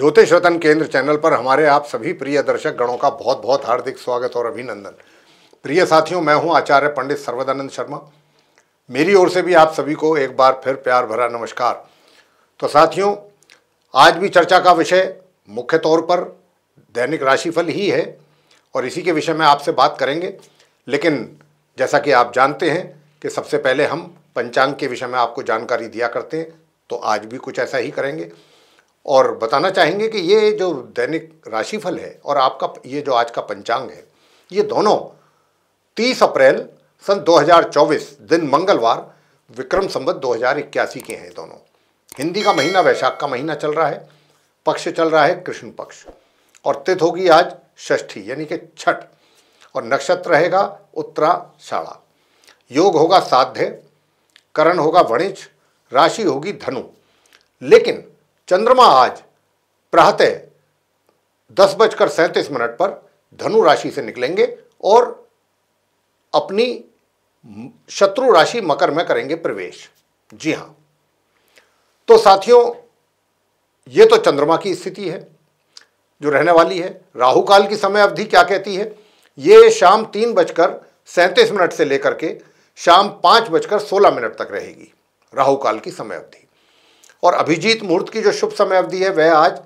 ज्योतिष रतन केंद्र चैनल पर हमारे आप सभी प्रिय दर्शक गणों का बहुत बहुत हार्दिक स्वागत और अभिनंदन प्रिय साथियों मैं हूं आचार्य पंडित सर्वदानंद शर्मा मेरी ओर से भी आप सभी को एक बार फिर प्यार भरा नमस्कार तो साथियों आज भी चर्चा का विषय मुख्य तौर पर दैनिक राशिफल ही है और इसी के विषय में आपसे बात करेंगे लेकिन जैसा कि आप जानते हैं कि सबसे पहले हम पंचांग के विषय में आपको जानकारी दिया करते हैं तो आज भी कुछ ऐसा ही करेंगे और बताना चाहेंगे कि ये जो दैनिक राशिफल है और आपका ये जो आज का पंचांग है ये दोनों 30 अप्रैल सन 2024 दिन मंगलवार विक्रम संबत 2081 के हैं दोनों हिंदी का महीना वैशाख का महीना चल रहा है पक्ष चल रहा है कृष्ण पक्ष और तिथ होगी आज षष्ठी यानी कि छठ और नक्षत्र रहेगा उत्तराषाढ़ा योग होगा साध्य करण होगा वणिज राशि होगी धनु लेकिन चंद्रमा आज प्रातः दस बजकर सैंतीस मिनट पर धनु राशि से निकलेंगे और अपनी शत्रु राशि मकर में करेंगे प्रवेश जी हां तो साथियों ये तो चंद्रमा की स्थिति है जो रहने वाली है राहु काल की समय अवधि क्या कहती है ये शाम तीन बजकर सैंतीस मिनट से लेकर के शाम पांच बजकर सोलह मिनट तक रहेगी राहु काल की समय अवधि और अभिजीत मुहूर्त की जो शुभ समय अवधि है वह आज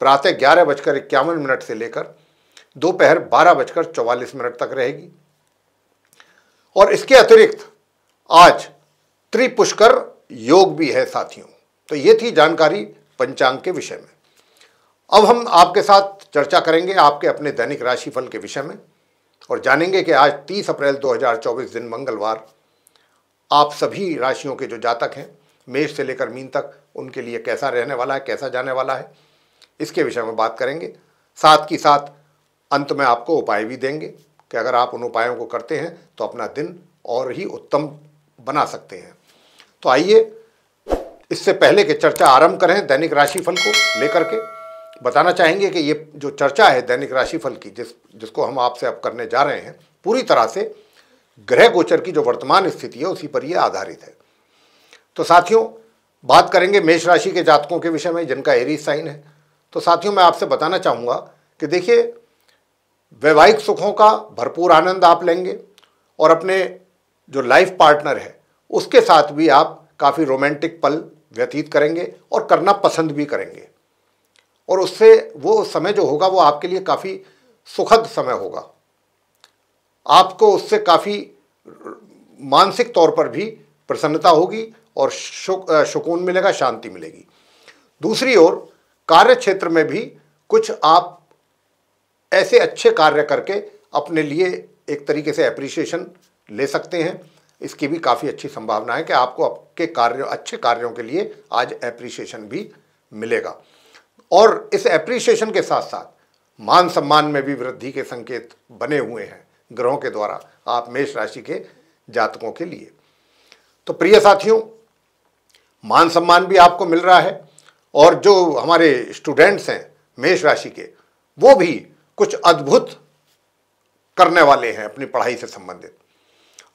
प्रातः ग्यारह बजकर इक्यावन मिनट से लेकर दोपहर बारह बजकर चौवालीस मिनट तक रहेगी और इसके अतिरिक्त आज त्रिपुष्कर योग भी है साथियों तो ये थी जानकारी पंचांग के विषय में अब हम आपके साथ चर्चा करेंगे आपके अपने दैनिक राशिफल के विषय में और जानेंगे कि आज 30 अप्रैल 2024 दिन मंगलवार आप सभी राशियों के जो जातक हैं मेष से लेकर मीन तक उनके लिए कैसा रहने वाला है कैसा जाने वाला है इसके विषय में बात करेंगे साथ ही साथ अंत में आपको उपाय भी देंगे कि अगर आप उन उपायों को करते हैं तो अपना दिन और ही उत्तम बना सकते हैं तो आइए इससे पहले के चर्चा आरंभ करें दैनिक राशिफल को लेकर के बताना चाहेंगे कि ये जो चर्चा है दैनिक राशिफल की जिस जिसको हम आपसे अब करने जा रहे हैं पूरी तरह से ग्रह गोचर की जो वर्तमान स्थिति है उसी पर ये आधारित है तो साथियों बात करेंगे मेष राशि के जातकों के विषय में जिनका एरीज साइन है तो साथियों मैं आपसे बताना चाहूँगा कि देखिए वैवाहिक सुखों का भरपूर आनंद आप लेंगे और अपने जो लाइफ पार्टनर है उसके साथ भी आप काफ़ी रोमांटिक पल व्यतीत करेंगे और करना पसंद भी करेंगे और उससे वो समय जो होगा वो आपके लिए काफ़ी सुखद समय होगा आपको उससे काफ़ी मानसिक तौर पर भी प्रसन्नता होगी और सुकून शुक, मिलेगा शांति मिलेगी दूसरी ओर कार्य क्षेत्र में भी कुछ आप ऐसे अच्छे कार्य करके अपने लिए एक तरीके से अप्रिसिएशन ले सकते हैं इसकी भी काफ़ी अच्छी संभावना है कि आपको आपके कार्यों अच्छे कार्यों के लिए आज एप्रिसिएशन भी मिलेगा और इस एप्रिसिएशन के साथ साथ मान सम्मान में भी वृद्धि के संकेत बने हुए हैं ग्रहों के द्वारा आप मेष राशि के जातकों के लिए तो प्रिय साथियों मान सम्मान भी आपको मिल रहा है और जो हमारे स्टूडेंट्स हैं मेष राशि के वो भी कुछ अद्भुत करने वाले हैं अपनी पढ़ाई से संबंधित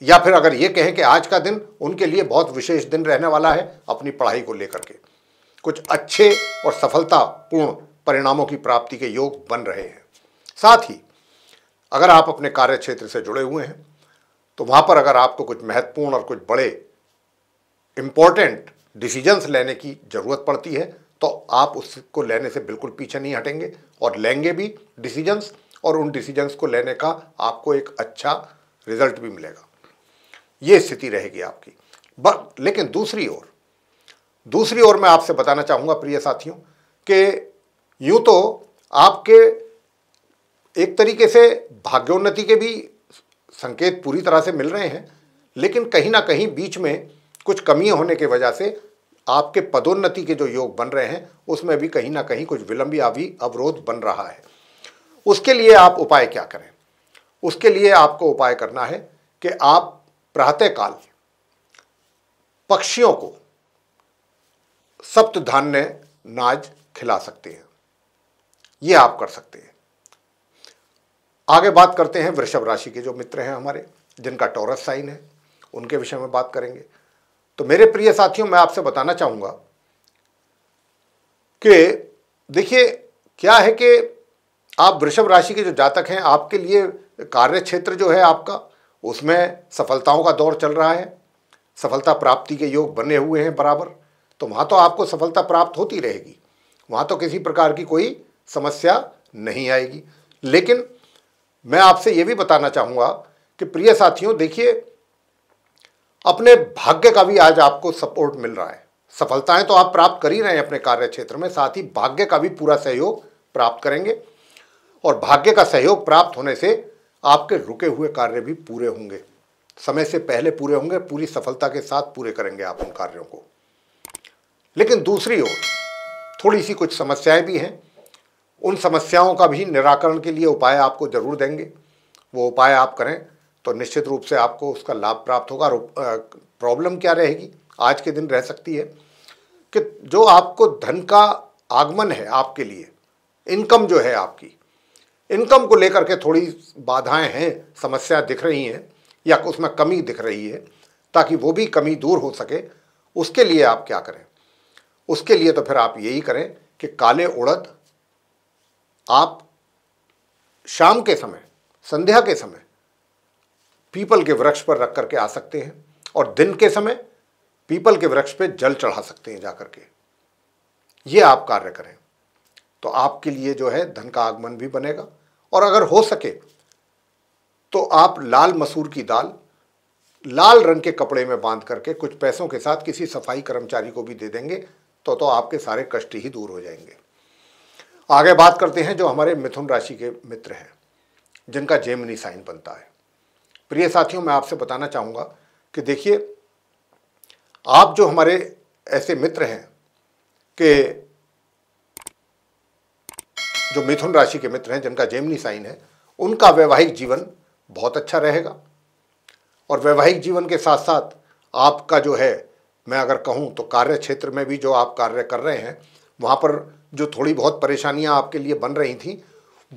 या फिर अगर ये कहें कि आज का दिन उनके लिए बहुत विशेष दिन रहने वाला है अपनी पढ़ाई को लेकर के कुछ अच्छे और सफलतापूर्ण परिणामों की प्राप्ति के योग बन रहे हैं साथ ही अगर आप अपने कार्य क्षेत्र से जुड़े हुए हैं तो वहाँ पर अगर आपको कुछ महत्वपूर्ण और कुछ बड़े इम्पोर्टेंट डिसीजंस लेने की ज़रूरत पड़ती है तो आप उसको लेने से बिल्कुल पीछे नहीं हटेंगे और लेंगे भी डिसीजंस और उन डिसीजंस को लेने का आपको एक अच्छा रिजल्ट भी मिलेगा ये स्थिति रहेगी आपकी बट लेकिन दूसरी ओर दूसरी ओर मैं आपसे बताना चाहूँगा प्रिय साथियों कि यूँ तो आपके एक तरीके से भाग्योन्नति के भी संकेत पूरी तरह से मिल रहे हैं लेकिन कहीं ना कहीं बीच में कुछ कमियाँ होने की वजह से आपके पदोन्नति के जो योग बन रहे हैं उसमें भी कहीं ना कहीं कुछ विलंब या भी अवरोध बन रहा है उसके लिए आप उपाय क्या करें उसके लिए आपको उपाय करना है कि आप प्रातःकाल पक्षियों को सप्त नाज खिला सकते हैं ये आप कर सकते हैं आगे बात करते हैं वृषभ राशि के जो मित्र हैं हमारे जिनका टॉरस साइन है उनके विषय में बात करेंगे तो मेरे प्रिय साथियों मैं आपसे बताना चाहूँगा कि देखिए क्या है कि आप वृषभ राशि के जो जातक हैं आपके लिए कार्य क्षेत्र जो है आपका उसमें सफलताओं का दौर चल रहा है सफलता प्राप्ति के योग बने हुए हैं बराबर तो वहाँ तो आपको सफलता प्राप्त होती रहेगी वहाँ तो किसी प्रकार की कोई समस्या नहीं आएगी लेकिन मैं आपसे ये भी बताना चाहूँगा कि प्रिय साथियों देखिए अपने भाग्य का भी आज आपको सपोर्ट मिल रहा है सफलताएं तो आप प्राप्त कर ही रहे हैं अपने कार्य क्षेत्र में साथ ही भाग्य का भी पूरा सहयोग प्राप्त करेंगे और भाग्य का सहयोग प्राप्त होने से आपके रुके हुए कार्य भी पूरे होंगे समय से पहले पूरे होंगे पूरी सफलता के साथ पूरे करेंगे आप उन कार्यों को लेकिन दूसरी ओर थोड़ी सी कुछ समस्याएं भी हैं उन समस्याओं का भी निराकरण के लिए उपाय आपको जरूर देंगे वो उपाय आप करें तो निश्चित रूप से आपको उसका लाभ प्राप्त होगा प्रॉब्लम क्या रहेगी आज के दिन रह सकती है कि जो आपको धन का आगमन है आपके लिए इनकम जो है आपकी इनकम को लेकर के थोड़ी बाधाएं हैं समस्या दिख रही हैं या उसमें कमी दिख रही है ताकि वो भी कमी दूर हो सके उसके लिए आप क्या करें उसके लिए तो फिर आप यही करें कि काले उड़द आप शाम के समय संध्या के समय पीपल के वृक्ष पर रख करके आ सकते हैं और दिन के समय पीपल के वृक्ष पे जल चढ़ा सकते हैं जाकर के ये आप कार्य करें तो आपके लिए जो है धन का आगमन भी बनेगा और अगर हो सके तो आप लाल मसूर की दाल लाल रंग के कपड़े में बांध करके कुछ पैसों के साथ किसी सफाई कर्मचारी को भी दे देंगे तो तो आपके सारे कष्ट ही दूर हो जाएंगे आगे बात करते हैं जो हमारे मिथुन राशि के मित्र हैं जिनका जेमनी साइन बनता है प्रिय साथियों मैं आपसे बताना चाहूँगा कि देखिए आप जो हमारे ऐसे मित्र हैं कि जो मिथुन राशि के मित्र हैं जिनका जेमनी साइन है उनका वैवाहिक जीवन बहुत अच्छा रहेगा और वैवाहिक जीवन के साथ साथ आपका जो है मैं अगर कहूँ तो कार्य क्षेत्र में भी जो आप कार्य कर रहे हैं वहाँ पर जो थोड़ी बहुत परेशानियाँ आपके लिए बन रही थी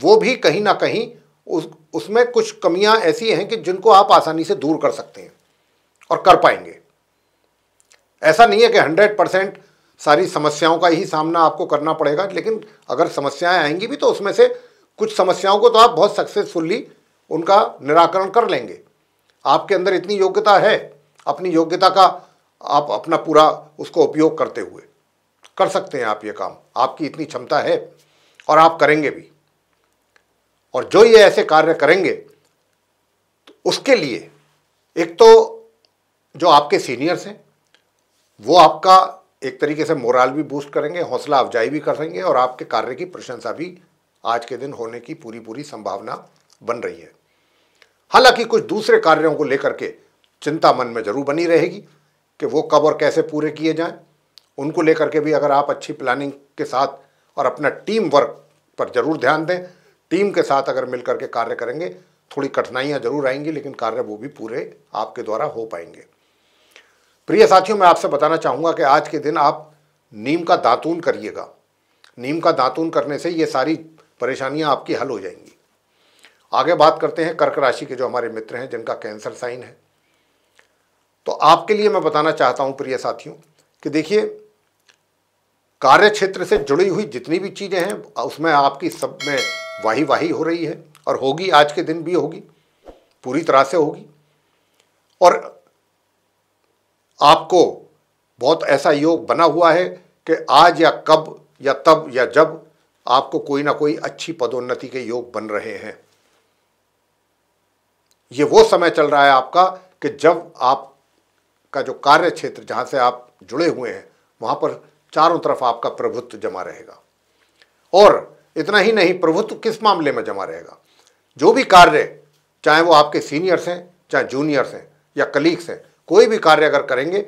वो भी कहीं ना कहीं उस उसमें कुछ कमियां ऐसी हैं कि जिनको आप आसानी से दूर कर सकते हैं और कर पाएंगे ऐसा नहीं है कि हंड्रेड परसेंट सारी समस्याओं का ही सामना आपको करना पड़ेगा लेकिन अगर समस्याएं आएंगी भी तो उसमें से कुछ समस्याओं को तो आप बहुत सक्सेसफुल्ली उनका निराकरण कर लेंगे आपके अंदर इतनी योग्यता है अपनी योग्यता का आप अपना पूरा उसको उपयोग करते हुए कर सकते हैं आप ये काम आपकी इतनी क्षमता है और आप करेंगे भी और जो ये ऐसे कार्य करेंगे तो उसके लिए एक तो जो आपके सीनियर्स हैं वो आपका एक तरीके से मोराल भी बूस्ट करेंगे हौसला अफजाई भी करेंगे और आपके कार्य की प्रशंसा भी आज के दिन होने की पूरी पूरी संभावना बन रही है हालांकि कुछ दूसरे कार्यों को लेकर के चिंता मन में जरूर बनी रहेगी कि वो कब और कैसे पूरे किए जाएं उनको लेकर के भी अगर आप अच्छी प्लानिंग के साथ और अपना टीम वर्क पर जरूर ध्यान दें टीम के साथ अगर मिल करके कार्य करेंगे थोड़ी कठिनाइयाँ जरूर आएंगी लेकिन कार्य वो भी पूरे आपके द्वारा हो पाएंगे प्रिय साथियों मैं आपसे बताना चाहूँगा कि आज के दिन आप नीम का दातून करिएगा नीम का दातून करने से ये सारी परेशानियाँ आपकी हल हो जाएंगी आगे बात करते हैं कर्क राशि के जो हमारे मित्र हैं जिनका कैंसर साइन है तो आपके लिए मैं बताना चाहता हूँ प्रिय साथियों कि देखिए कार्य क्षेत्र से जुड़ी हुई जितनी भी चीज़ें हैं उसमें आपकी सब में वाही वाही हो रही है और होगी आज के दिन भी होगी पूरी तरह से होगी और आपको बहुत ऐसा योग बना हुआ है कि आज या कब या तब या जब आपको कोई ना कोई अच्छी पदोन्नति के योग बन रहे हैं ये वो समय चल रहा है आपका कि जब आप का जो कार्य क्षेत्र जहां से आप जुड़े हुए हैं वहां पर चारों तरफ आपका प्रभुत्व जमा रहेगा और इतना ही नहीं प्रभुत्व किस मामले में जमा रहेगा जो भी कार्य चाहे वो आपके सीनियर्स हैं चाहे जूनियर्स हैं या कलीग्स हैं कोई भी कार्य अगर करेंगे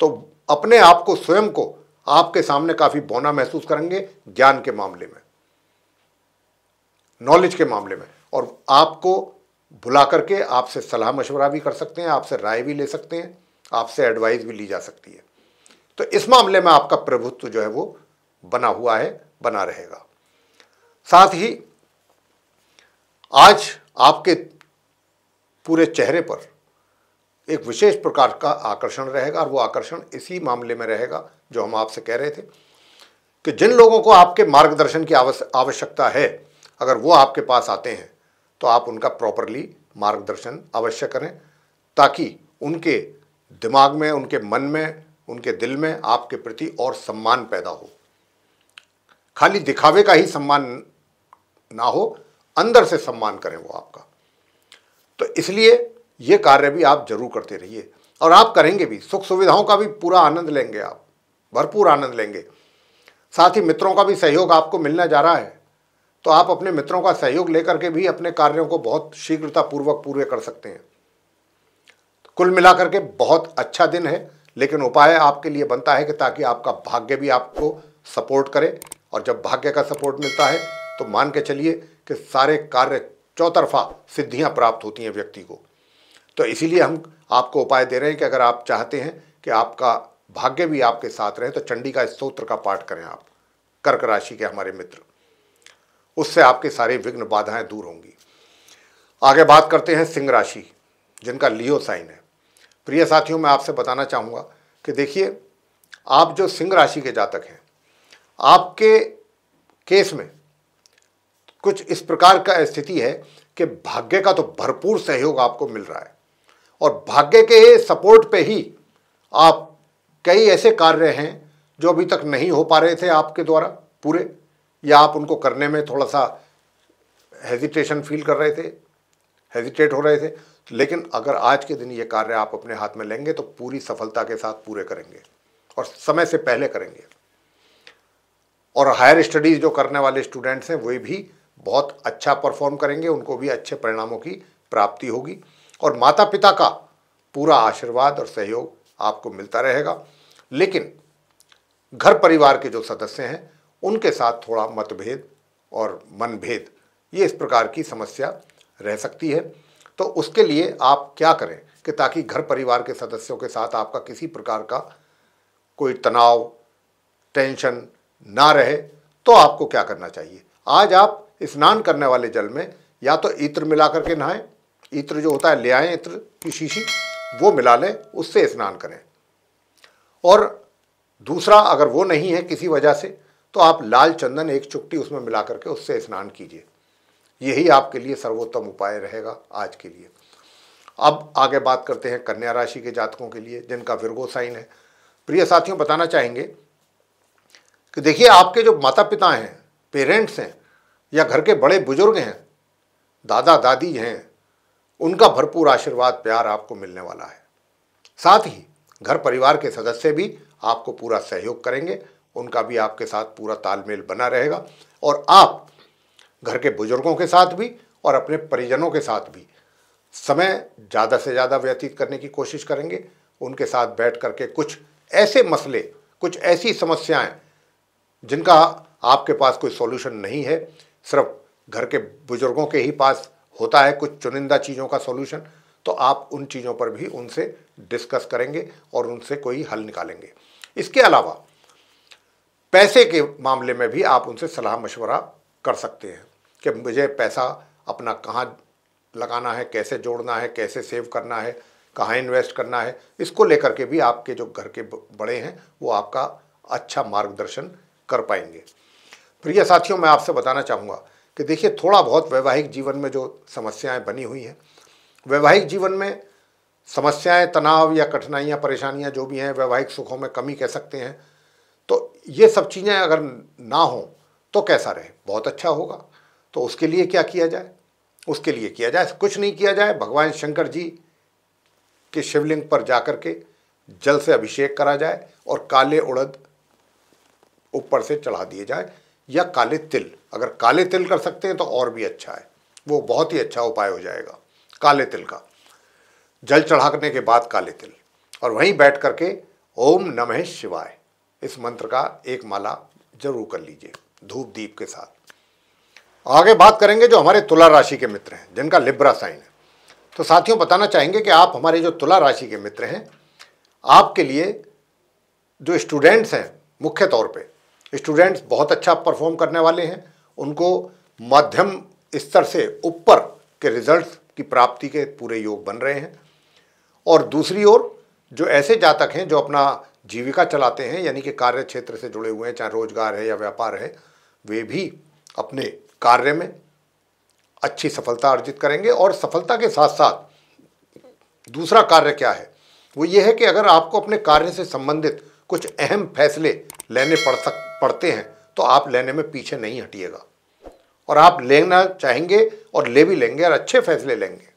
तो अपने आप को स्वयं को आपके सामने काफ़ी बोना महसूस करेंगे ज्ञान के मामले में नॉलेज के मामले में और आपको बुला करके आपसे सलाह मशवरा भी कर सकते हैं आपसे राय भी ले सकते हैं आपसे एडवाइस भी ली जा सकती है तो इस मामले में आपका प्रभुत्व जो है वो बना हुआ है बना रहेगा साथ ही आज आपके पूरे चेहरे पर एक विशेष प्रकार का आकर्षण रहेगा और वो आकर्षण इसी मामले में रहेगा जो हम आपसे कह रहे थे कि जिन लोगों को आपके मार्गदर्शन की आवश्यकता है अगर वो आपके पास आते हैं तो आप उनका प्रॉपरली मार्गदर्शन अवश्य करें ताकि उनके दिमाग में उनके मन में उनके दिल में आपके प्रति और सम्मान पैदा हो खाली दिखावे का ही सम्मान ना हो अंदर से सम्मान करें वो आपका तो इसलिए ये कार्य भी आप जरूर करते रहिए और आप करेंगे भी सुख सुविधाओं का भी पूरा आनंद लेंगे आप भरपूर आनंद लेंगे साथ ही मित्रों का भी सहयोग आपको मिलना जा रहा है तो आप अपने मित्रों का सहयोग लेकर के भी अपने कार्यों को बहुत शीघ्रतापूर्वक पूरे कर सकते हैं कुल मिलाकर के बहुत अच्छा दिन है लेकिन उपाय आपके लिए बनता है कि ताकि आपका भाग्य भी आपको सपोर्ट करे और जब भाग्य का सपोर्ट मिलता है तो मान के चलिए कि सारे कार्य चौतरफा सिद्धियां प्राप्त होती हैं व्यक्ति को तो इसीलिए हम आपको उपाय दे रहे हैं कि अगर आप चाहते हैं कि आपका भाग्य भी आपके साथ रहे तो चंडी का स्त्रोत्र का पाठ करें आप कर्क राशि के हमारे मित्र उससे आपके सारे विघ्न बाधाएं दूर होंगी आगे बात करते हैं सिंह राशि जिनका लियो साइन है प्रिय साथियों मैं आपसे बताना चाहूँगा कि देखिए आप जो सिंह राशि के जातक हैं आपके केस में कुछ इस प्रकार का स्थिति है कि भाग्य का तो भरपूर सहयोग आपको मिल रहा है और भाग्य के सपोर्ट पे ही आप कई ऐसे कार्य हैं जो अभी तक नहीं हो पा रहे थे आपके द्वारा पूरे या आप उनको करने में थोड़ा सा हेजिटेशन फील कर रहे थे हेजिटेट हो रहे थे लेकिन अगर आज के दिन ये कार्य आप अपने हाथ में लेंगे तो पूरी सफलता के साथ पूरे करेंगे और समय से पहले करेंगे और हायर स्टडीज़ जो करने वाले स्टूडेंट्स हैं वे भी बहुत अच्छा परफॉर्म करेंगे उनको भी अच्छे परिणामों की प्राप्ति होगी और माता पिता का पूरा आशीर्वाद और सहयोग आपको मिलता रहेगा लेकिन घर परिवार के जो सदस्य हैं उनके साथ थोड़ा मतभेद और मनभेद ये इस प्रकार की समस्या रह सकती है तो उसके लिए आप क्या करें कि ताकि घर परिवार के सदस्यों के साथ आपका किसी प्रकार का कोई तनाव टेंशन ना रहे तो आपको क्या करना चाहिए आज आप स्नान करने वाले जल में या तो इत्र मिला करके नहाएं इत्र जो होता है ले आए इत्र की शीशी वो मिला लें उससे स्नान करें और दूसरा अगर वो नहीं है किसी वजह से तो आप लाल चंदन एक चुट्टी उसमें मिला करके उससे स्नान कीजिए यही आपके लिए सर्वोत्तम उपाय रहेगा आज के लिए अब आगे बात करते हैं कन्या राशि के जातकों के लिए जिनका विरगो साइन है प्रिय साथियों बताना चाहेंगे कि देखिए आपके जो माता पिता हैं पेरेंट्स हैं या घर के बड़े बुजुर्ग हैं दादा दादी हैं उनका भरपूर आशीर्वाद प्यार आपको मिलने वाला है साथ ही घर परिवार के सदस्य भी आपको पूरा सहयोग करेंगे उनका भी आपके साथ पूरा तालमेल बना रहेगा और आप घर के बुजुर्गों के साथ भी और अपने परिजनों के साथ भी समय ज़्यादा से ज़्यादा व्यतीत करने की कोशिश करेंगे उनके साथ बैठ करके कुछ ऐसे मसले कुछ ऐसी समस्याएं जिनका आपके पास कोई सॉल्यूशन नहीं है सिर्फ घर के बुजुर्गों के ही पास होता है कुछ चुनिंदा चीज़ों का सॉल्यूशन तो आप उन चीज़ों पर भी उनसे डिस्कस करेंगे और उनसे कोई हल निकालेंगे इसके अलावा पैसे के मामले में भी आप उनसे सलाह मशवरा कर सकते हैं कि मुझे पैसा अपना कहाँ लगाना है कैसे जोड़ना है कैसे सेव करना है कहाँ इन्वेस्ट करना है इसको लेकर के भी आपके जो घर के बड़े हैं वो आपका अच्छा मार्गदर्शन कर पाएंगे प्रिय साथियों मैं आपसे बताना चाहूँगा कि देखिए थोड़ा बहुत वैवाहिक जीवन में जो समस्याएं बनी हुई हैं वैवाहिक जीवन में समस्याएं तनाव या कठिनाइयां परेशानियां जो भी हैं वैवाहिक सुखों में कमी कह सकते हैं तो ये सब चीज़ें अगर ना हों तो कैसा रहे बहुत अच्छा होगा तो उसके लिए क्या किया जाए उसके लिए किया जाए कुछ नहीं किया जाए भगवान शंकर जी के शिवलिंग पर जा के जल से अभिषेक करा जाए और काले उड़द ऊपर से चढ़ा दिए जाए या काले तिल अगर काले तिल कर सकते हैं तो और भी अच्छा है वो बहुत ही अच्छा उपाय हो जाएगा काले तिल का जल चढ़ाने के बाद काले तिल और वहीं बैठ करके ओम नमः शिवाय इस मंत्र का एक माला जरूर कर लीजिए धूप दीप के साथ आगे बात करेंगे जो हमारे तुला राशि के मित्र हैं जिनका लिब्रा साइन है तो साथियों बताना चाहेंगे कि आप हमारे जो तुला राशि के मित्र हैं आपके लिए जो स्टूडेंट्स हैं मुख्य तौर पे स्टूडेंट्स बहुत अच्छा परफॉर्म करने वाले हैं उनको मध्यम स्तर से ऊपर के रिजल्ट्स की प्राप्ति के पूरे योग बन रहे हैं और दूसरी ओर जो ऐसे जातक हैं जो अपना जीविका चलाते हैं यानी कि कार्य क्षेत्र से जुड़े हुए हैं चाहे रोजगार है या व्यापार है वे भी अपने कार्य में अच्छी सफलता अर्जित करेंगे और सफलता के साथ साथ दूसरा कार्य क्या है वो ये है कि अगर आपको अपने कार्य से संबंधित कुछ अहम फैसले लेने पड़ सक पढ़ते हैं तो आप लेने में पीछे नहीं हटिएगा और आप लेना चाहेंगे और ले भी लेंगे और अच्छे फैसले लेंगे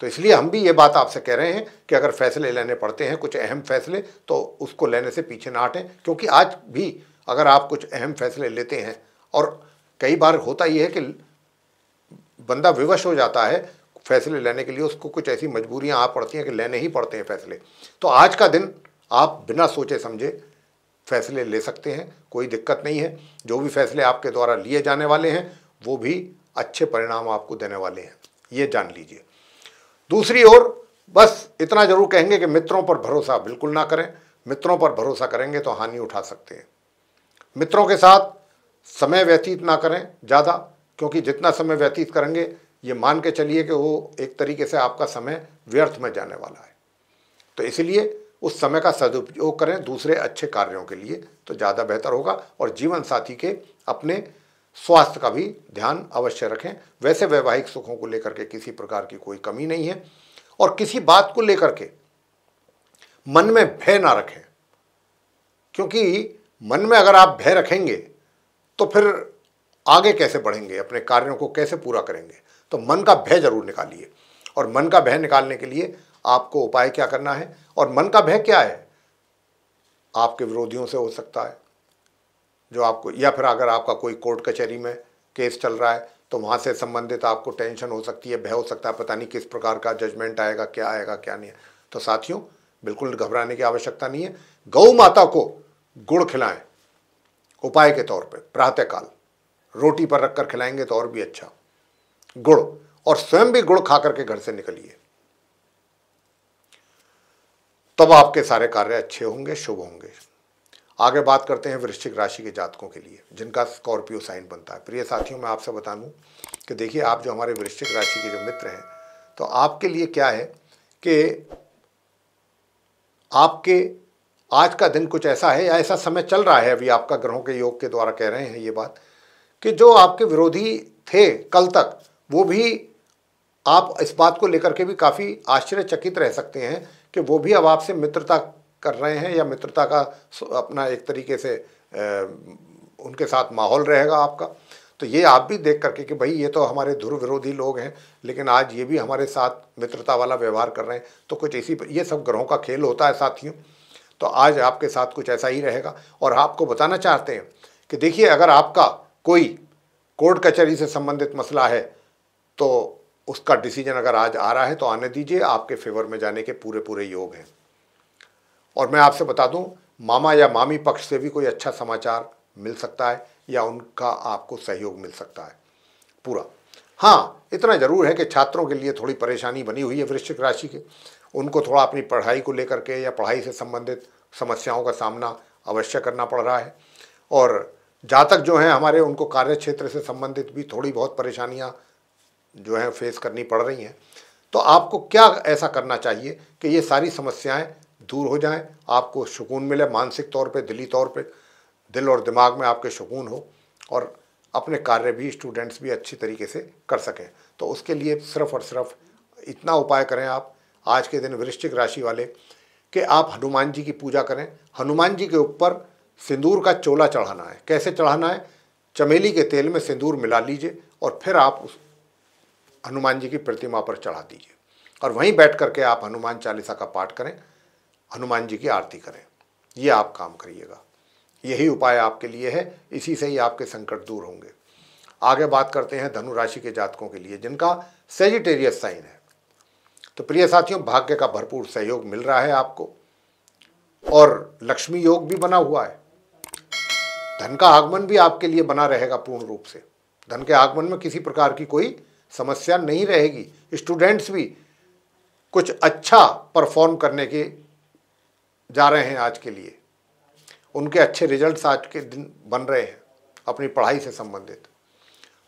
तो इसलिए हम भी ये बात आपसे कह रहे हैं कि अगर फैसले लेने पड़ते हैं कुछ अहम फैसले तो उसको लेने से पीछे ना हटें क्योंकि आज भी अगर आप कुछ अहम फैसले लेते हैं और कई बार होता ये है कि बंदा विवश हो जाता है फैसले लेने के लिए उसको कुछ ऐसी मजबूरियां आ पड़ती हैं कि लेने ही पड़ते हैं फैसले तो आज का दिन आप बिना सोचे समझे फैसले ले सकते हैं कोई दिक्कत नहीं है जो भी फैसले आपके द्वारा लिए जाने वाले हैं वो भी अच्छे परिणाम आपको देने वाले हैं ये जान लीजिए दूसरी ओर बस इतना जरूर कहेंगे कि मित्रों पर भरोसा बिल्कुल ना करें मित्रों पर भरोसा करेंगे तो हानि उठा सकते हैं मित्रों के साथ समय व्यतीत ना करें ज़्यादा क्योंकि जितना समय व्यतीत करेंगे ये मान के चलिए कि वो एक तरीके से आपका समय व्यर्थ में जाने वाला है तो इसलिए उस समय का सदुपयोग करें दूसरे अच्छे कार्यों के लिए तो ज़्यादा बेहतर होगा और जीवन साथी के अपने स्वास्थ्य का भी ध्यान अवश्य रखें वैसे वैवाहिक सुखों को लेकर के किसी प्रकार की कोई कमी नहीं है और किसी बात को लेकर के मन में भय ना रखें क्योंकि मन में अगर आप भय रखेंगे तो फिर आगे कैसे बढ़ेंगे अपने कार्यों को कैसे पूरा करेंगे तो मन का भय जरूर निकालिए और मन का भय निकालने के लिए आपको उपाय क्या करना है और मन का भय क्या है आपके विरोधियों से हो सकता है जो आपको या फिर अगर आपका कोई कोर्ट कचहरी में केस चल रहा है तो वहाँ से संबंधित आपको टेंशन हो सकती है भय हो सकता है पता नहीं किस प्रकार का जजमेंट आएगा क्या आएगा क्या नहीं तो साथियों बिल्कुल घबराने की आवश्यकता नहीं है गौ माता को गुड़ खिलाएं उपाय के तौर पर प्रातःकाल रोटी पर रखकर खिलाएंगे तो और भी अच्छा गुड़ और स्वयं भी गुड़ खा करके घर से निकलिए तब आपके सारे कार्य अच्छे होंगे शुभ होंगे आगे बात करते हैं वृश्चिक राशि के जातकों के लिए जिनका स्कॉर्पियो साइन बनता है प्रिय साथियों मैं आपसे बता दूँ कि देखिए आप जो हमारे वृश्चिक राशि के जो मित्र हैं तो आपके लिए क्या है कि आपके आज का दिन कुछ ऐसा है या ऐसा समय चल रहा है अभी आपका ग्रहों के योग के द्वारा कह रहे हैं ये बात कि जो आपके विरोधी थे कल तक वो भी आप इस बात को लेकर के भी काफ़ी आश्चर्यचकित रह सकते हैं कि वो भी अब आपसे मित्रता कर रहे हैं या मित्रता का अपना एक तरीके से उनके साथ माहौल रहेगा आपका तो ये आप भी देख करके कि भाई ये तो हमारे ध्रुव विरोधी लोग हैं लेकिन आज ये भी हमारे साथ मित्रता वाला व्यवहार कर रहे हैं तो कुछ इसी पर ये सब ग्रहों का खेल होता है साथियों तो आज आपके साथ कुछ ऐसा ही रहेगा और आपको बताना चाहते हैं कि देखिए अगर आपका कोई कोर्ट कचहरी से संबंधित मसला है तो उसका डिसीजन अगर आज आ रहा है तो आने दीजिए आपके फेवर में जाने के पूरे पूरे योग हैं और मैं आपसे बता दूं मामा या मामी पक्ष से भी कोई अच्छा समाचार मिल सकता है या उनका आपको सहयोग मिल सकता है पूरा हाँ इतना ज़रूर है कि छात्रों के लिए थोड़ी परेशानी बनी हुई है वृश्चिक राशि के उनको थोड़ा अपनी पढ़ाई को लेकर के या पढ़ाई से संबंधित समस्याओं का सामना अवश्य करना पड़ रहा है और जातक जो हैं हमारे उनको कार्य क्षेत्र से संबंधित भी थोड़ी बहुत परेशानियाँ जो है फेस करनी पड़ रही हैं तो आपको क्या ऐसा करना चाहिए कि ये सारी समस्याएं दूर हो जाएं आपको सुकून मिले मानसिक तौर पे दिली तौर पे दिल और दिमाग में आपके सुकून हो और अपने कार्य भी स्टूडेंट्स भी अच्छी तरीके से कर सकें तो उसके लिए सिर्फ और सिर्फ इतना उपाय करें आप आज के दिन वृश्चिक राशि वाले कि आप हनुमान जी की पूजा करें हनुमान जी के ऊपर सिंदूर का चोला चढ़ाना है कैसे चढ़ाना है चमेली के तेल में सिंदूर मिला लीजिए और फिर आप उस हनुमान जी की प्रतिमा पर चढ़ा दीजिए और वहीं बैठ करके आप हनुमान चालीसा का पाठ करें हनुमान जी की आरती करें ये आप काम करिएगा यही उपाय आपके लिए है इसी से ही आपके संकट दूर होंगे आगे बात करते हैं धनु राशि के जातकों के लिए जिनका सेजिटेरियस साइन है तो प्रिय साथियों भाग्य का भरपूर सहयोग मिल रहा है आपको और लक्ष्मी योग भी बना हुआ है धन का आगमन भी आपके लिए बना रहेगा पूर्ण रूप से धन के आगमन में किसी प्रकार की कोई समस्या नहीं रहेगी स्टूडेंट्स भी कुछ अच्छा परफॉर्म करने के जा रहे हैं आज के लिए उनके अच्छे रिजल्ट्स आज के दिन बन रहे हैं अपनी पढ़ाई से संबंधित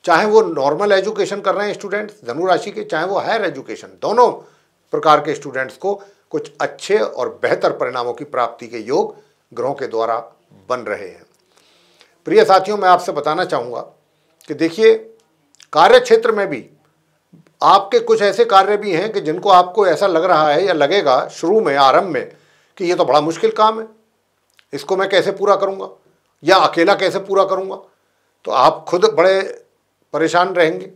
चाहे वो नॉर्मल एजुकेशन कर रहे हैं स्टूडेंट्स धनुराशि के चाहे वो हायर एजुकेशन दोनों प्रकार के स्टूडेंट्स को कुछ अच्छे और बेहतर परिणामों की प्राप्ति के योग ग्रहों के द्वारा बन रहे हैं प्रिय साथियों मैं आपसे बताना चाहूँगा कि देखिए कार्य क्षेत्र में भी आपके कुछ ऐसे कार्य भी हैं कि जिनको आपको ऐसा लग रहा है या लगेगा शुरू में आरंभ में कि ये तो बड़ा मुश्किल काम है इसको मैं कैसे पूरा करूँगा या अकेला कैसे पूरा करूँगा तो आप खुद बड़े परेशान रहेंगे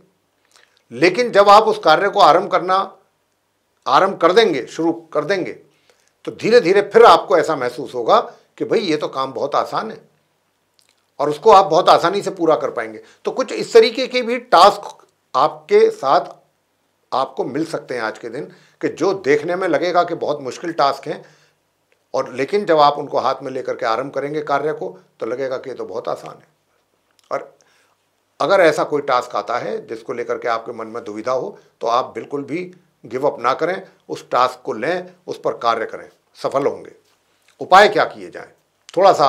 लेकिन जब आप उस कार्य को आरंभ करना आरंभ कर देंगे शुरू कर देंगे तो धीरे धीरे फिर आपको ऐसा महसूस होगा कि भाई ये तो काम बहुत आसान है और उसको आप बहुत आसानी से पूरा कर पाएंगे तो कुछ इस तरीके के भी टास्क आपके साथ आपको मिल सकते हैं आज के दिन कि जो देखने में लगेगा कि बहुत मुश्किल टास्क हैं और लेकिन जब आप उनको हाथ में लेकर के आरंभ करेंगे कार्य को तो लगेगा कि ये तो बहुत आसान है और अगर ऐसा कोई टास्क आता है जिसको लेकर के आपके मन में दुविधा हो तो आप बिल्कुल भी गिव अप ना करें उस टास्क को लें उस पर कार्य करें सफल होंगे उपाय क्या किए जाएं थोड़ा सा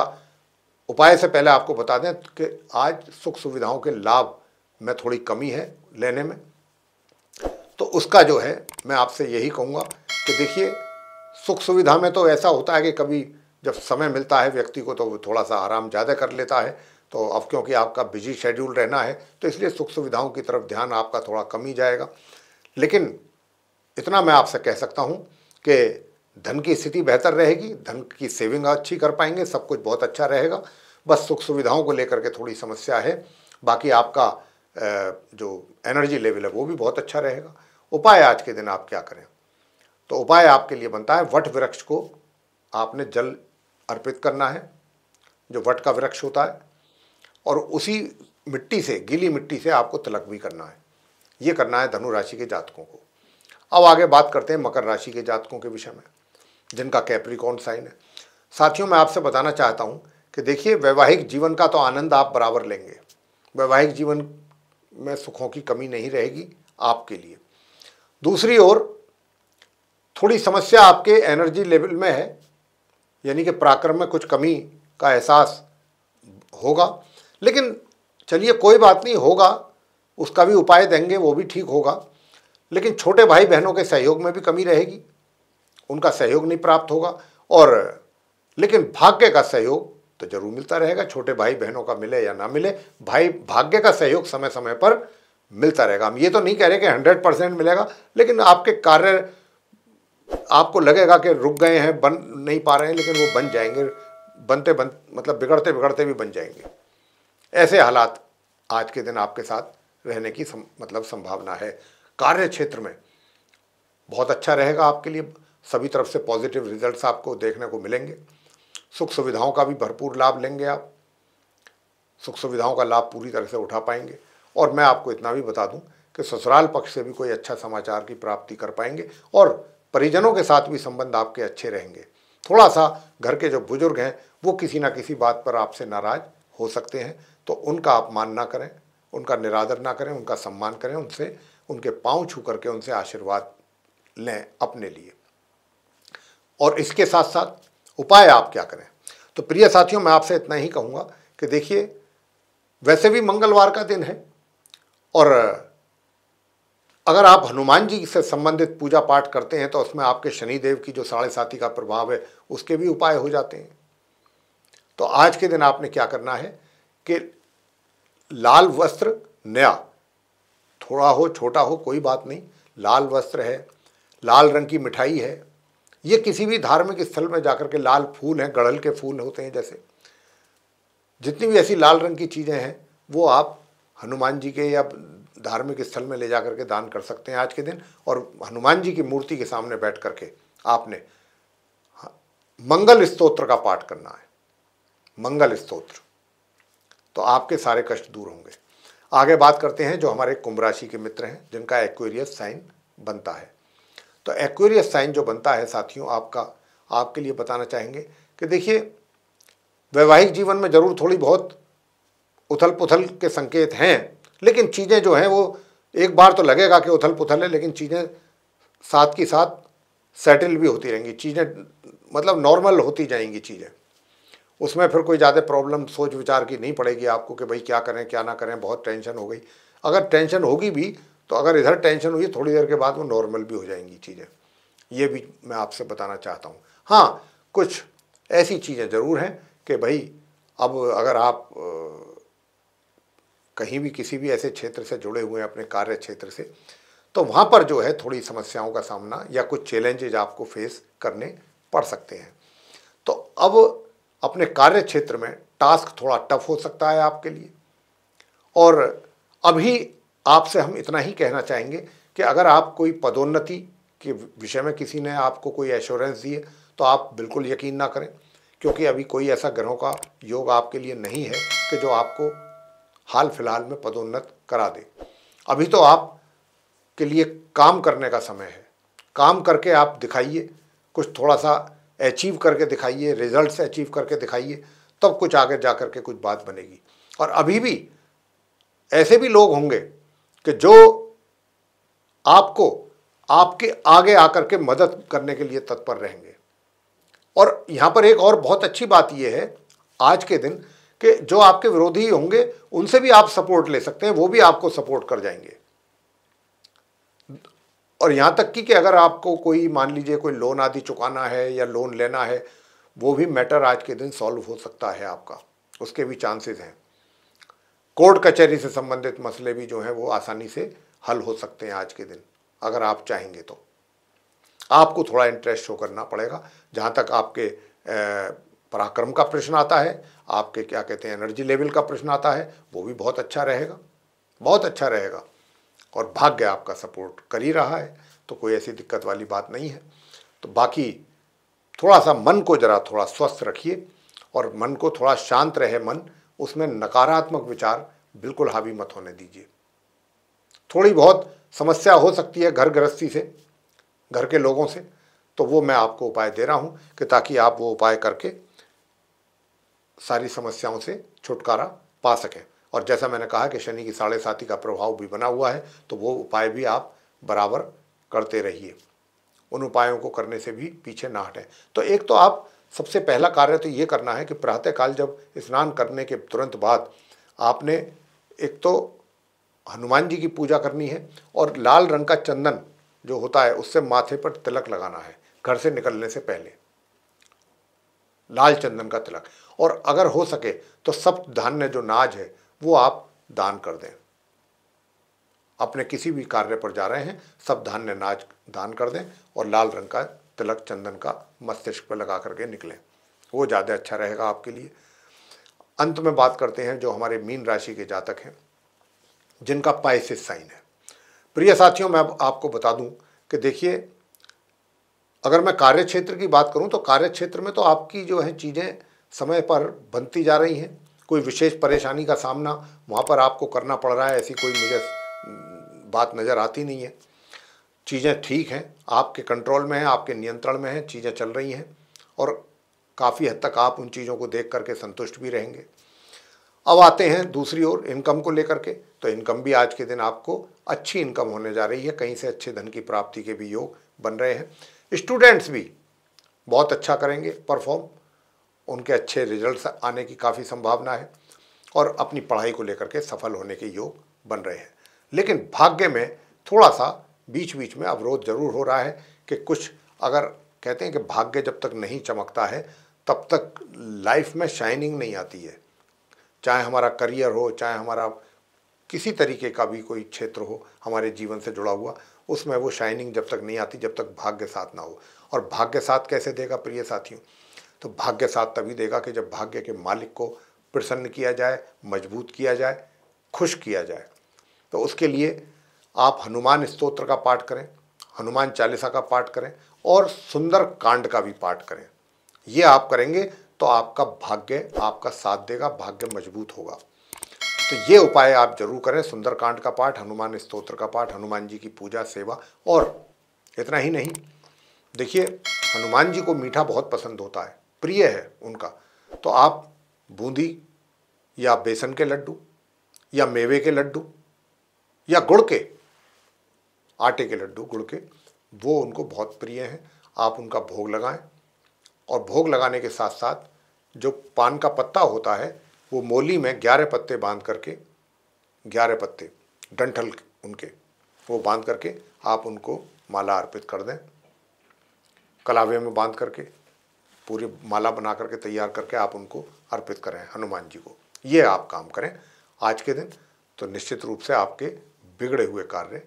उपाय से पहले आपको बता दें कि आज सुख सुविधाओं के लाभ में थोड़ी कमी है लेने में तो उसका जो है मैं आपसे यही कहूँगा कि देखिए सुख सुविधा में तो ऐसा होता है कि कभी जब समय मिलता है व्यक्ति को तो थोड़ा सा आराम ज़्यादा कर लेता है तो अब क्योंकि आपका बिजी शेड्यूल रहना है तो इसलिए सुख सुविधाओं की तरफ ध्यान आपका थोड़ा कम ही जाएगा लेकिन इतना मैं आपसे कह सकता हूँ कि धन की स्थिति बेहतर रहेगी धन की सेविंग अच्छी कर पाएंगे सब कुछ बहुत अच्छा रहेगा बस सुख सुविधाओं को लेकर के थोड़ी समस्या है बाकी आपका जो एनर्जी लेवल है वो भी बहुत अच्छा रहेगा उपाय आज के दिन आप क्या करें तो उपाय आपके लिए बनता है वट वृक्ष को आपने जल अर्पित करना है जो वट का वृक्ष होता है और उसी मिट्टी से गीली मिट्टी से आपको तिलक भी करना है ये करना है धनु राशि के जातकों को अब आगे बात करते हैं मकर राशि के जातकों के विषय में जिनका कैप्रिकॉन साइन है साथियों मैं आपसे बताना चाहता हूँ कि देखिए वैवाहिक जीवन का तो आनंद आप बराबर लेंगे वैवाहिक जीवन में सुखों की कमी नहीं रहेगी आपके लिए दूसरी ओर थोड़ी समस्या आपके एनर्जी लेवल में है यानी कि पराक्रम में कुछ कमी का एहसास होगा लेकिन चलिए कोई बात नहीं होगा उसका भी उपाय देंगे वो भी ठीक होगा लेकिन छोटे भाई बहनों के सहयोग में भी कमी रहेगी उनका सहयोग नहीं प्राप्त होगा और लेकिन भाग्य का सहयोग तो जरूर मिलता रहेगा छोटे भाई बहनों का मिले या ना मिले भाई भाग्य का सहयोग समय समय पर मिलता रहेगा हम ये तो नहीं कह रहे कि हंड्रेड परसेंट मिलेगा लेकिन आपके कार्य आपको लगेगा कि रुक गए हैं बन नहीं पा रहे हैं लेकिन वो बन जाएंगे बनते बन मतलब बिगड़ते बिगड़ते भी बन जाएंगे ऐसे हालात आज के दिन आपके साथ रहने की सम, मतलब संभावना है कार्य क्षेत्र में बहुत अच्छा रहेगा आपके लिए सभी तरफ से पॉजिटिव रिजल्ट्स आपको देखने को मिलेंगे सुख सुविधाओं का भी भरपूर लाभ लेंगे आप सुख सुविधाओं का लाभ पूरी तरह से उठा पाएंगे और मैं आपको इतना भी बता दूं कि ससुराल पक्ष से भी कोई अच्छा समाचार की प्राप्ति कर पाएंगे और परिजनों के साथ भी संबंध आपके अच्छे रहेंगे थोड़ा सा घर के जो बुजुर्ग हैं वो किसी ना किसी बात पर आपसे नाराज हो सकते हैं तो उनका अपमान ना करें उनका निरादर ना करें उनका सम्मान करें उनसे उनके पाँव छू करके उनसे आशीर्वाद लें अपने लिए और इसके साथ साथ उपाय आप क्या करें तो प्रिय साथियों मैं आपसे इतना ही कहूँगा कि देखिए वैसे भी मंगलवार का दिन है और अगर आप हनुमान जी से संबंधित पूजा पाठ करते हैं तो उसमें आपके शनिदेव की जो साढ़े साथी का प्रभाव है उसके भी उपाय हो जाते हैं तो आज के दिन आपने क्या करना है कि लाल वस्त्र नया थोड़ा हो छोटा हो कोई बात नहीं लाल वस्त्र है लाल रंग की मिठाई है ये किसी भी धार्मिक स्थल में जाकर के लाल फूल हैं गड़ल के फूल होते हैं जैसे जितनी भी ऐसी लाल रंग की चीज़ें हैं वो आप हनुमान जी के या धार्मिक स्थल में ले जाकर के दान कर सकते हैं आज के दिन और हनुमान जी की मूर्ति के सामने बैठ करके आपने हाँ, मंगल स्तोत्र का पाठ करना है मंगल स्तोत्र तो आपके सारे कष्ट दूर होंगे आगे बात करते हैं जो हमारे कुंभ राशि के मित्र हैं जिनका एक्वेरियस साइन बनता है तो एक्वेरियस साइन जो बनता है साथियों आपका आपके लिए बताना चाहेंगे कि देखिए वैवाहिक जीवन में ज़रूर थोड़ी बहुत उथल पुथल के संकेत हैं लेकिन चीज़ें जो हैं वो एक बार तो लगेगा कि उथल पुथल है लेकिन चीज़ें साथ की साथ सेटल भी होती रहेंगी चीज़ें मतलब नॉर्मल होती जाएंगी चीज़ें उसमें फिर कोई ज़्यादा प्रॉब्लम सोच विचार की नहीं पड़ेगी आपको कि भाई क्या करें क्या ना करें बहुत टेंशन हो गई अगर टेंशन होगी भी तो अगर इधर टेंशन हुई थोड़ी देर के बाद वो नॉर्मल भी हो जाएंगी चीज़ें ये भी मैं आपसे बताना चाहता हूँ हाँ कुछ ऐसी चीज़ें ज़रूर हैं कि भाई अब अगर आप कहीं भी किसी भी ऐसे क्षेत्र से जुड़े हुए हैं अपने कार्य क्षेत्र से तो वहाँ पर जो है थोड़ी समस्याओं का सामना या कुछ चैलेंजेज आपको फेस करने पड़ सकते हैं तो अब अपने कार्य क्षेत्र में टास्क थोड़ा टफ हो सकता है आपके लिए और अभी आपसे हम इतना ही कहना चाहेंगे कि अगर आप कोई पदोन्नति के विषय में किसी ने आपको कोई एश्योरेंस दिए तो आप बिल्कुल यकीन ना करें क्योंकि अभी कोई ऐसा ग्रहों का योग आपके लिए नहीं है कि जो आपको हाल फिलहाल में पदोन्नत करा दे अभी तो आप के लिए काम करने का समय है काम करके आप दिखाइए कुछ थोड़ा सा अचीव करके दिखाइए रिजल्ट अचीव करके दिखाइए तब तो कुछ आगे जा करके कुछ बात बनेगी और अभी भी ऐसे भी लोग होंगे कि जो आपको आपके आगे आकर के मदद करने के लिए तत्पर रहेंगे और यहाँ पर एक और बहुत अच्छी बात यह है आज के दिन कि जो आपके विरोधी होंगे उनसे भी आप सपोर्ट ले सकते हैं वो भी आपको सपोर्ट कर जाएंगे और यहाँ तक कि, कि अगर आपको कोई मान लीजिए कोई लोन आदि चुकाना है या लोन लेना है वो भी मैटर आज के दिन सॉल्व हो सकता है आपका उसके भी चांसेस हैं कोर्ट कचहरी से संबंधित मसले भी जो हैं वो आसानी से हल हो सकते हैं आज के दिन अगर आप चाहेंगे तो आपको थोड़ा इंटरेस्ट शो करना पड़ेगा जहाँ तक आपके पराक्रम का प्रश्न आता है आपके क्या कहते हैं एनर्जी लेवल का प्रश्न आता है वो भी बहुत अच्छा रहेगा बहुत अच्छा रहेगा और भाग्य आपका सपोर्ट कर ही रहा है तो कोई ऐसी दिक्कत वाली बात नहीं है तो बाकी थोड़ा सा मन को ज़रा थोड़ा स्वस्थ रखिए और मन को थोड़ा शांत रहे मन उसमें नकारात्मक विचार बिल्कुल हावी मत होने दीजिए थोड़ी बहुत समस्या हो सकती है घर गृहस्थी से घर के लोगों से तो वो मैं आपको उपाय दे रहा हूँ कि ताकि आप वो उपाय करके सारी समस्याओं से छुटकारा पा सकें और जैसा मैंने कहा कि शनि की साढ़े साथी का प्रभाव भी बना हुआ है तो वो उपाय भी आप बराबर करते रहिए उन उपायों को करने से भी पीछे ना हटें तो एक तो आप सबसे पहला कार्य तो ये करना है कि प्रातःकाल जब स्नान करने के तुरंत बाद आपने एक तो हनुमान जी की पूजा करनी है और लाल रंग का चंदन जो होता है उससे माथे पर तिलक लगाना है घर से निकलने से पहले लाल चंदन का तिलक और अगर हो सके तो सब धान्य जो नाज है वो आप दान कर दें अपने किसी भी कार्य पर जा रहे हैं सब धान्य नाज दान कर दें और लाल रंग का तिलक चंदन का मस्तिष्क पर लगा करके निकलें वो ज़्यादा अच्छा रहेगा आपके लिए अंत में बात करते हैं जो हमारे मीन राशि के जातक हैं जिनका पाइसिस साइन है प्रिय साथियों मैं अब आपको बता दूं कि देखिए अगर मैं कार्य क्षेत्र की बात करूं तो कार्य क्षेत्र में तो आपकी जो है चीज़ें समय पर बनती जा रही हैं कोई विशेष परेशानी का सामना वहाँ पर आपको करना पड़ रहा है ऐसी कोई मुझे बात नज़र आती नहीं है चीज़ें ठीक हैं आपके कंट्रोल में हैं आपके नियंत्रण में हैं चीज़ें चल रही हैं और काफ़ी हद तक आप उन चीज़ों को देख करके संतुष्ट भी रहेंगे अब आते हैं दूसरी ओर इनकम को लेकर के तो इनकम भी आज के दिन आपको अच्छी इनकम होने जा रही है कहीं से अच्छे धन की प्राप्ति के भी योग बन रहे हैं स्टूडेंट्स भी बहुत अच्छा करेंगे परफॉर्म उनके अच्छे रिजल्ट्स आने की काफ़ी संभावना है और अपनी पढ़ाई को लेकर के सफल होने के योग बन रहे हैं लेकिन भाग्य में थोड़ा सा बीच बीच में अवरोध जरूर हो रहा है कि कुछ अगर कहते हैं कि भाग्य जब तक नहीं चमकता है तब तक लाइफ में शाइनिंग नहीं आती है चाहे हमारा करियर हो चाहे हमारा किसी तरीके का भी कोई क्षेत्र हो हमारे जीवन से जुड़ा हुआ उसमें वो शाइनिंग जब तक नहीं आती जब तक भाग्य साथ ना हो और भाग्य साथ कैसे देगा प्रिय साथियों तो भाग्य साथ तभी देगा कि जब भाग्य के मालिक को प्रसन्न किया जाए मजबूत किया जाए खुश किया जाए तो उसके लिए आप हनुमान स्तोत्र का पाठ करें हनुमान चालीसा का पाठ करें और सुंदर कांड का भी पाठ करें ये आप करेंगे तो आपका भाग्य आपका साथ देगा भाग्य मजबूत होगा तो ये उपाय आप जरूर करें सुंदरकांड का पाठ हनुमान स्तोत्र का पाठ हनुमान जी की पूजा सेवा और इतना ही नहीं देखिए हनुमान जी को मीठा बहुत पसंद होता है प्रिय है उनका तो आप बूंदी या बेसन के लड्डू या मेवे के लड्डू या गुड़ के आटे के लड्डू गुड़ के वो उनको बहुत प्रिय हैं आप उनका भोग लगाएं और भोग लगाने के साथ साथ जो पान का पत्ता होता है वो मोली में ग्यारह पत्ते बांध करके ग्यारह पत्ते डंठल उनके वो बांध करके आप उनको माला अर्पित कर दें कलावे में बांध करके पूरी माला बना करके तैयार करके आप उनको अर्पित करें हनुमान जी को ये आप काम करें आज के दिन तो निश्चित रूप से आपके बिगड़े हुए कार्य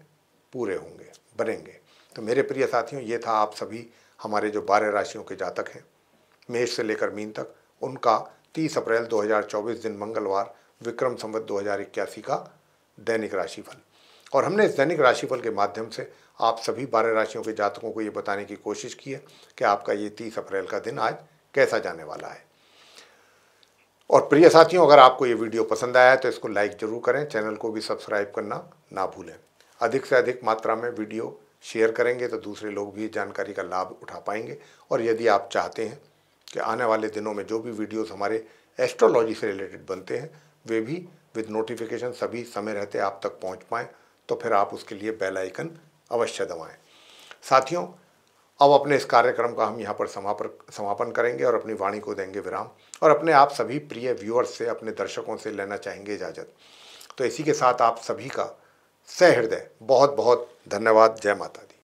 पूरे होंगे बनेंगे तो मेरे प्रिय साथियों ये था आप सभी हमारे जो बारह राशियों के जातक हैं मेष से लेकर मीन तक उनका 30 अप्रैल 2024 दिन मंगलवार विक्रम संवत दो का दैनिक राशिफल और हमने इस दैनिक राशिफल के माध्यम से आप सभी बारह राशियों के जातकों को ये बताने की कोशिश की है कि आपका ये तीस अप्रैल का दिन आज कैसा जाने वाला है और प्रिय साथियों अगर आपको ये वीडियो पसंद आया है तो इसको लाइक ज़रूर करें चैनल को भी सब्सक्राइब करना ना भूलें अधिक से अधिक मात्रा में वीडियो शेयर करेंगे तो दूसरे लोग भी जानकारी का लाभ उठा पाएंगे और यदि आप चाहते हैं कि आने वाले दिनों में जो भी वीडियोस हमारे एस्ट्रोलॉजी से रिलेटेड बनते हैं वे भी विद नोटिफिकेशन सभी समय रहते आप तक पहुंच पाएँ तो फिर आप उसके लिए बेल आइकन अवश्य दबाएँ साथियों अब अपने इस कार्यक्रम का हम यहाँ पर समापन समापन करेंगे और अपनी वाणी को देंगे विराम और अपने आप सभी प्रिय व्यूअर्स से अपने दर्शकों से लेना चाहेंगे इजाज़त तो इसी के साथ आप सभी का सहृदय बहुत बहुत धन्यवाद जय माता दी